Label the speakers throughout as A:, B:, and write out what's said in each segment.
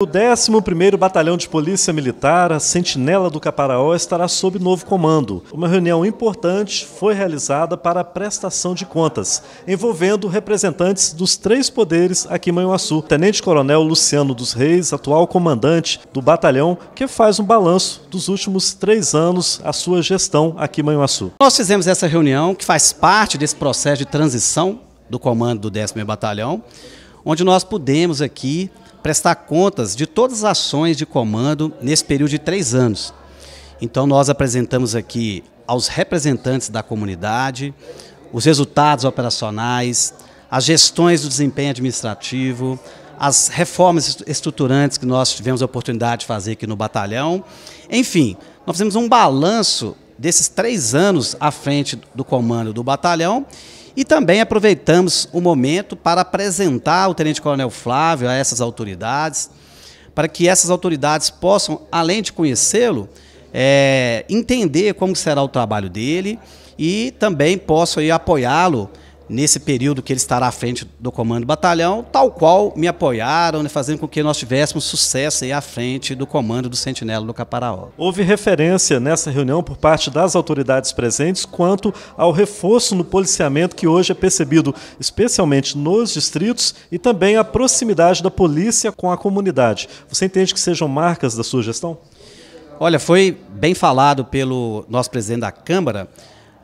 A: O 11º Batalhão de Polícia Militar, a Sentinela do Caparaó, estará sob novo comando. Uma reunião importante foi realizada para a prestação de contas, envolvendo representantes dos três poderes aqui em Manhuaçu. Tenente-coronel Luciano dos Reis, atual comandante do batalhão, que faz um balanço dos últimos três anos a sua gestão aqui em Manhuaçu.
B: Nós fizemos essa reunião, que faz parte desse processo de transição do comando do 11 º Batalhão, onde nós pudemos aqui prestar contas de todas as ações de comando nesse período de três anos. Então, nós apresentamos aqui aos representantes da comunidade os resultados operacionais, as gestões do desempenho administrativo, as reformas estruturantes que nós tivemos a oportunidade de fazer aqui no batalhão. Enfim, nós fizemos um balanço desses três anos à frente do comando do batalhão e também aproveitamos o momento para apresentar o Tenente Coronel Flávio a essas autoridades, para que essas autoridades possam, além de conhecê-lo, é, entender como será o trabalho dele e também possam apoiá-lo nesse período que ele estará à frente do comando do batalhão, tal qual me apoiaram, né, fazendo com que nós tivéssemos sucesso aí à frente do comando do Sentinela do Caparaó.
A: Houve referência nessa reunião por parte das autoridades presentes quanto ao reforço no policiamento que hoje é percebido, especialmente nos distritos, e também a proximidade da polícia com a comunidade. Você entende que sejam marcas da sua gestão?
B: Olha, foi bem falado pelo nosso presidente da Câmara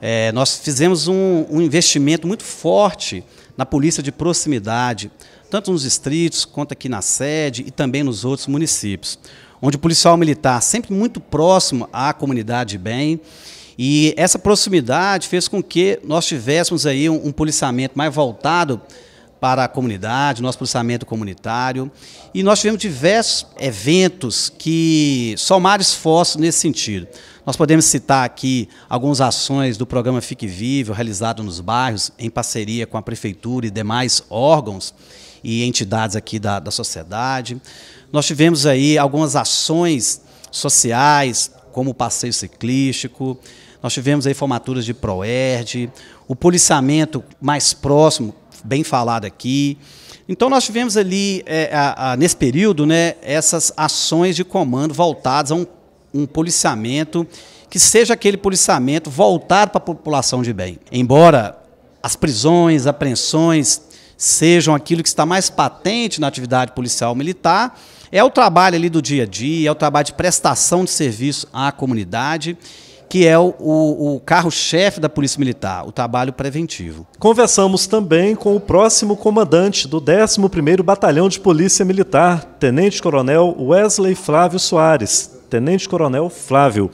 B: é, nós fizemos um, um investimento muito forte na polícia de proximidade, tanto nos distritos quanto aqui na sede e também nos outros municípios, onde o policial militar sempre muito próximo à comunidade bem. E essa proximidade fez com que nós tivéssemos aí um, um policiamento mais voltado para a comunidade, nosso processamento comunitário. E nós tivemos diversos eventos que somaram esforços nesse sentido. Nós podemos citar aqui algumas ações do programa Fique Vivo, realizado nos bairros, em parceria com a prefeitura e demais órgãos e entidades aqui da, da sociedade. Nós tivemos aí algumas ações sociais, como o passeio ciclístico, nós tivemos aí formaturas de PROERD, o policiamento mais próximo bem falado aqui. Então nós tivemos ali, é, a, a, nesse período, né, essas ações de comando voltadas a um, um policiamento que seja aquele policiamento voltado para a população de bem. Embora as prisões, apreensões sejam aquilo que está mais patente na atividade policial militar, é o trabalho ali do dia a dia, é o trabalho de prestação de serviço à comunidade que é o, o, o carro-chefe da Polícia Militar, o trabalho preventivo.
A: Conversamos também com o próximo comandante do 11º Batalhão de Polícia Militar, Tenente Coronel Wesley Flávio Soares. Tenente Coronel Flávio,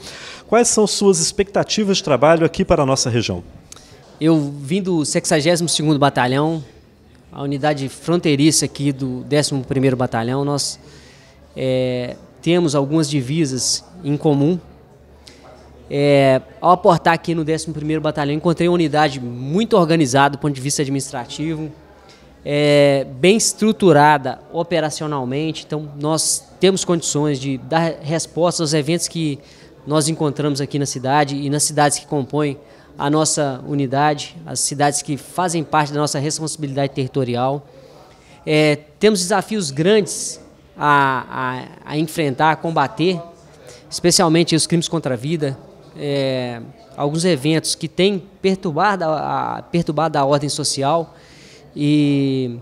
A: quais são suas expectativas de trabalho aqui para a nossa região?
C: Eu vim do 62º Batalhão, a unidade fronteiriça aqui do 11º Batalhão, nós é, temos algumas divisas em comum, é, ao aportar aqui no 11º Batalhão, encontrei uma unidade muito organizada do ponto de vista administrativo, é, bem estruturada operacionalmente, então nós temos condições de dar resposta aos eventos que nós encontramos aqui na cidade e nas cidades que compõem a nossa unidade, as cidades que fazem parte da nossa responsabilidade territorial. É, temos desafios grandes a, a, a enfrentar, a combater, especialmente os crimes contra a vida, é, alguns eventos que têm perturbado a, a, perturbado a ordem social e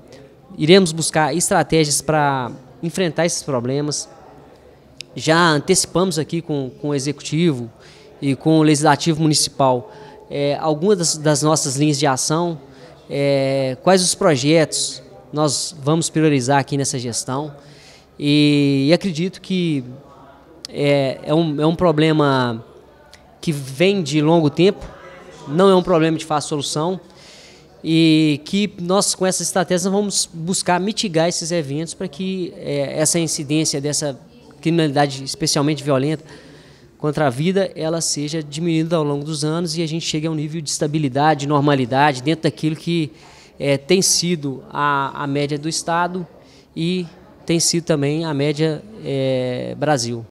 C: iremos buscar estratégias para enfrentar esses problemas. Já antecipamos aqui com, com o Executivo e com o Legislativo Municipal é, algumas das, das, nossas linhas de ação, é, quais os projetos nós vamos priorizar aqui nessa gestão. E, e acredito que é, é, um, é um problema que vem de longo tempo, não é um problema de fácil solução e que nós com essa estratégia vamos buscar mitigar esses eventos para que é, essa incidência dessa criminalidade especialmente violenta contra a vida ela seja diminuída ao longo dos anos e a gente chegue a um nível de estabilidade, normalidade dentro daquilo que é, tem sido a, a média do Estado e tem sido também a média é, Brasil.